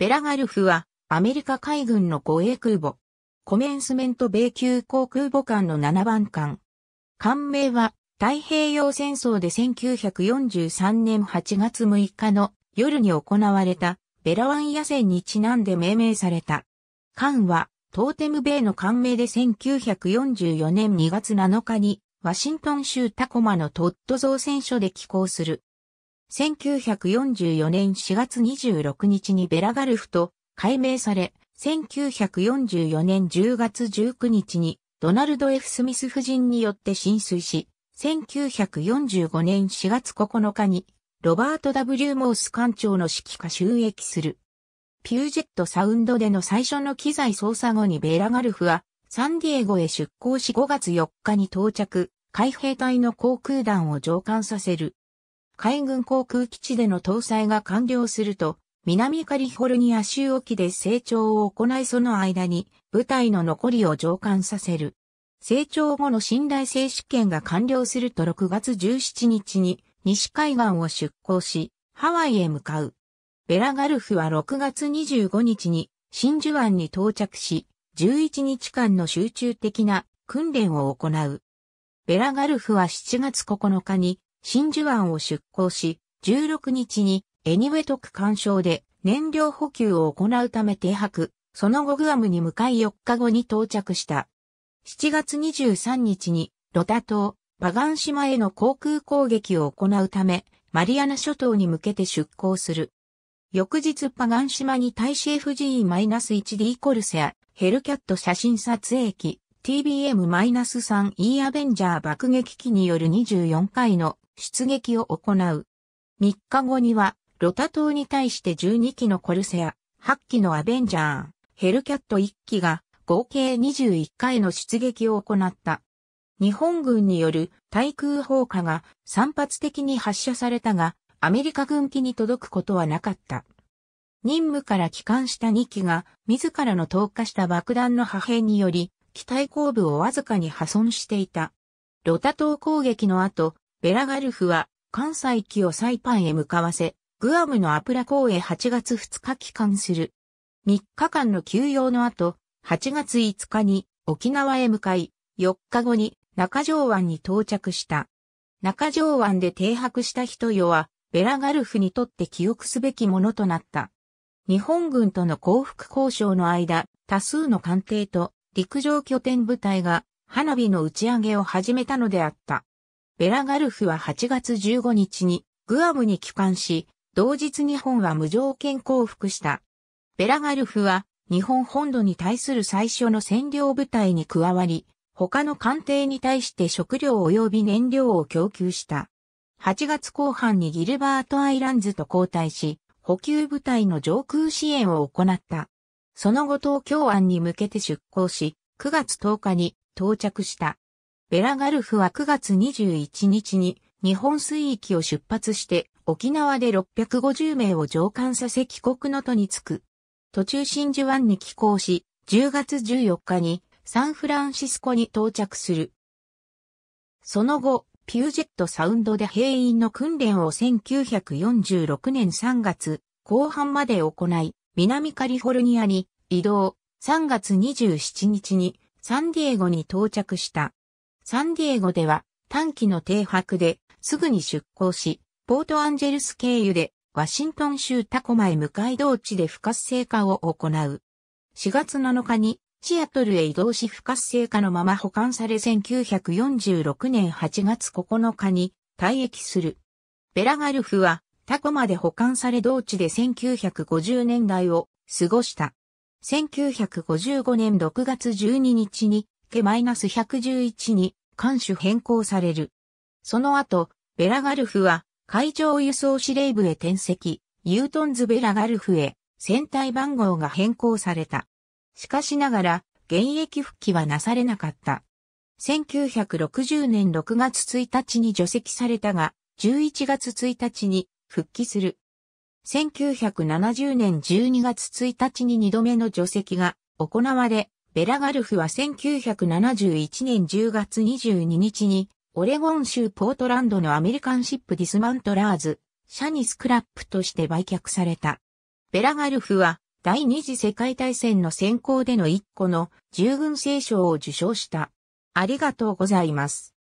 ベラガルフは、アメリカ海軍の護衛空母。コメンスメント米級航空母艦の7番艦。艦名は、太平洋戦争で1943年8月6日の夜に行われたベラワン野戦にちなんで命名された。艦は、トーテム米の艦名で1944年2月7日に、ワシントン州タコマのトッド造船所で寄港する。1944年4月26日にベラガルフと改名され、1944年10月19日にドナルド・ F・ スミス夫人によって浸水し、1945年4月9日にロバート・ W・ モース艦長の指揮下収益する。ピュージェットサウンドでの最初の機材操作後にベラガルフはサンディエゴへ出港し5月4日に到着、海兵隊の航空団を上艦させる。海軍航空基地での搭載が完了すると、南カリフォルニア州沖で成長を行いその間に部隊の残りを上艦させる。成長後の信頼性試験が完了すると6月17日に西海岸を出港し、ハワイへ向かう。ベラガルフは6月25日に真珠湾に到着し、11日間の集中的な訓練を行う。ベラガルフは7月9日に真珠湾を出港し、16日にエニウェトク干渉で燃料補給を行うため停泊、その後グアムに向かい4日後に到着した。7月23日にロタ島、バガン島への航空攻撃を行うため、マリアナ諸島に向けて出港する。翌日パガン島に対し FG-1D コルセア、ヘルキャット写真撮影機、TBM-3E アベンジャー爆撃機による24回の出撃を行う。3日後には、ロタ島に対して12機のコルセア、8機のアベンジャー、ヘルキャット1機が合計21回の出撃を行った。日本軍による対空砲火が散発的に発射されたが、アメリカ軍機に届くことはなかった。任務から帰還した2機が、自らの投下した爆弾の破片により、機体後部をわずかに破損していた。ロタ島攻撃の後、ベラガルフは関西機をサイパンへ向かわせ、グアムのアプラ港へ8月2日帰還する。3日間の休養の後、8月5日に沖縄へ向かい、4日後に中条湾に到着した。中条湾で停泊した人よは、ベラガルフにとって記憶すべきものとなった。日本軍との降伏交渉の間、多数の艦艇と陸上拠点部隊が花火の打ち上げを始めたのであった。ベラガルフは8月15日にグアムに帰還し、同日日本は無条件降伏した。ベラガルフは日本本土に対する最初の占領部隊に加わり、他の艦艇に対して食料及び燃料を供給した。8月後半にギルバートアイランズと交代し、補給部隊の上空支援を行った。その後東京湾に向けて出港し、9月10日に到着した。ベラガルフは9月21日に日本水域を出発して沖縄で650名を乗艦させ帰国の途に着く。途中真珠湾に寄港し、10月14日にサンフランシスコに到着する。その後、ピュージェットサウンドで兵員の訓練を1946年3月後半まで行い、南カリフォルニアに移動、3月27日にサンディエゴに到着した。サンディエゴでは短期の停泊ですぐに出港し、ポートアンジェルス経由でワシントン州タコマへ向かい同地で不活性化を行う。4月7日にシアトルへ移動し不活性化のまま保管され1946年8月9日に退役する。ベラガルフはタコマで保管され同地で1950年代を過ごした。1955年6月12日に K-111 に艦首変更される。その後、ベラガルフは海上輸送司令部へ転籍、ユートンズ・ベラガルフへ船体番号が変更された。しかしながら、現役復帰はなされなかった。1960年6月1日に除籍されたが、11月1日に復帰する。1970年12月1日に2度目の除籍が行われ、ベラガルフは1971年10月22日に、オレゴン州ポートランドのアメリカンシップディスマントラーズ、シャニスクラップとして売却された。ベラガルフは、第二次世界大戦の先行での一個の従軍聖賞を受賞した。ありがとうございます。